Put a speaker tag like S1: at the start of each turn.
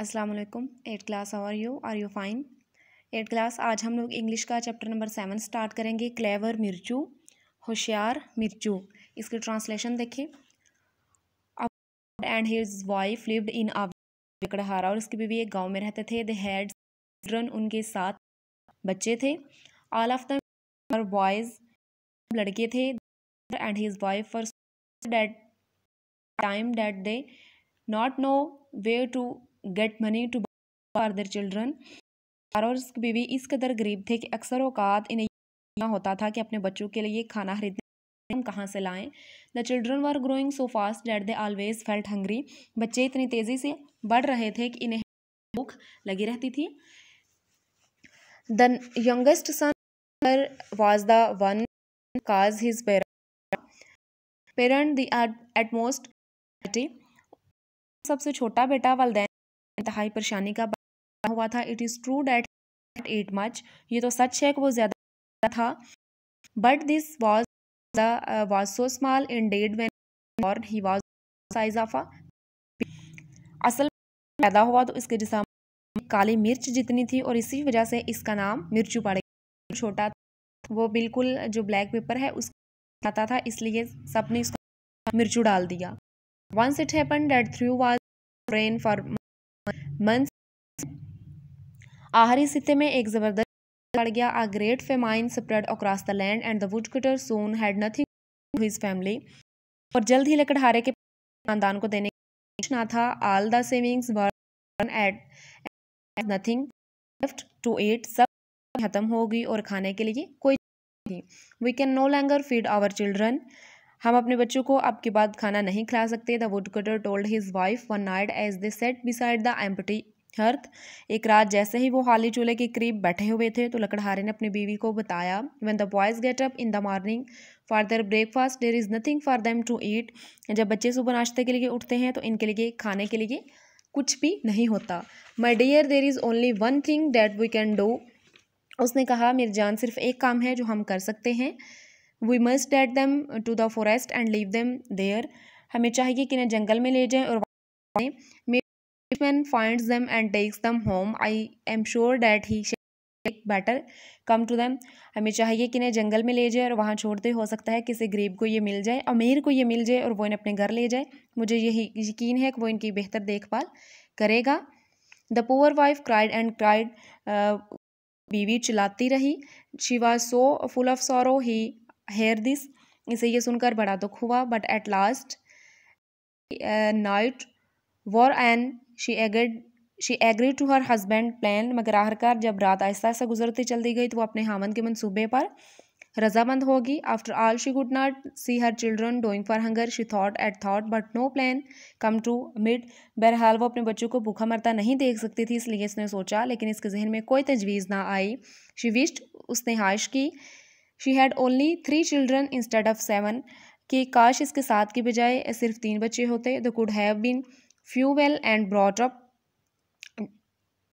S1: Aslam eight class our you are you fine eight class आज हम लोग इंग्लिश का चैप्टर नंबर सेवन स्टार्ट करेंगे क्लेवर मिर्चू होशियार मिर्चू इसकी ट्रांसलेशन देखें and his wife lived in लकड़हारा और उसकी बीवी एक गांव में रहते थे द हैड चिल्ड्रन उनके साथ बच्चे थे ऑल ऑफ दर बॉयज लड़के थे and his wife for that time that they not no way to get money to bar their children फारोज भी, भी इस कदर गरीब थे कि अक्सर औकात इन्हें होता था कि अपने बच्चों के लिए खाना खरीदने हम कहाँ से लाएं the children were growing so fast that they always felt hungry बच्चे इतनी तेज़ी से बढ़ रहे थे कि इन्हें भूख लगी रहती थी the youngest son was the one cause his parent the utmost सबसे छोटा बेटा वाले इंतहाई परेशानी का हुआ था it is true that ate much ये तो सच है कि वो ज़्यादा था but this was was so small indeed when और ही वॉज सा इजाफा असल पैदा हुआ तो इसके जिसम काली मिर्च जितनी थी और इसी वजह से इसका नाम मिर्चू पड़ गया छोटा वो बिल्कुल जो ब्लैक पेपर है उसका आता था इसलिए सबने इसका मिर्चू डाल दिया once it happen that through was train for man आहरी सिते में एक जबरदस्त पड़ गया a great famine spread across the land and the woodcutter soon had nothing his family और जल्द ही लकड़हारे के खानदान को देने ना था all the savings were ate nothing left to eat सब खत्म हो गई और खाने के लिए कोई नहीं we can no longer feed our children हम अपने बच्चों को अब के बाद खाना नहीं खिला सकते the woodcutter told his wife one night as they sat beside the empty hearth एक रात जैसे ही वो हाली चूल्हे के करीब बैठे हुए थे तो लकड़हारे ने अपनी बीवी को बताया when the boys get up in the morning for their breakfast there is nothing for them to eat जब बच्चे सुबह नाश्ते के लिए उठते हैं तो इनके लिए खाने के लिए कुछ भी नहीं होता my dear there is only one thing that we can do उसने कहा मेरी जान सिर्फ एक काम है जो हम कर सकते हैं we must take them to the forest and leave them there हमें चाहिए कि इन्हें जंगल में ले जाएं और man find them and takes them home I am sure that he better come to them हमें चाहिए कि इन्हें जंगल में ले जाए और वहाँ छोड़ते हो सकता है किसी गरीब को ये मिल जाए अमीर को ये मिल जाए और वो इन्हें अपने घर ले जाए मुझे यही यकीन है कि वो इनकी बेहतर देखभाल करेगा the poor wife cried and cried बीवी चिल्लाती रही she was so full of sorrow he hear this इसे ये सुनकर बड़ा दुख हुआ but at last night wore on she agreed she agree to her husband plan मगर आखिरकार जब रात आहिस्ता आहिस्ता गुजरती चलती गई तो वो अपने हामन के मनसूबे पर रजामंद होगी after all she could not see her children dying for hunger she thought and thought but no plan came to mind बहरहाल वो अपने बच्चों को भूखा मरता नहीं देख सकती थी इसलिए इसने सोचा लेकिन इसके जहन में कोई तजवीज़ ना आई शी विश्ड उसने हाइश की she had only three children instead of seven कि काश इसके साथ के बजाय सिर्फ तीन बच्चे होते they could have been fed well and brought up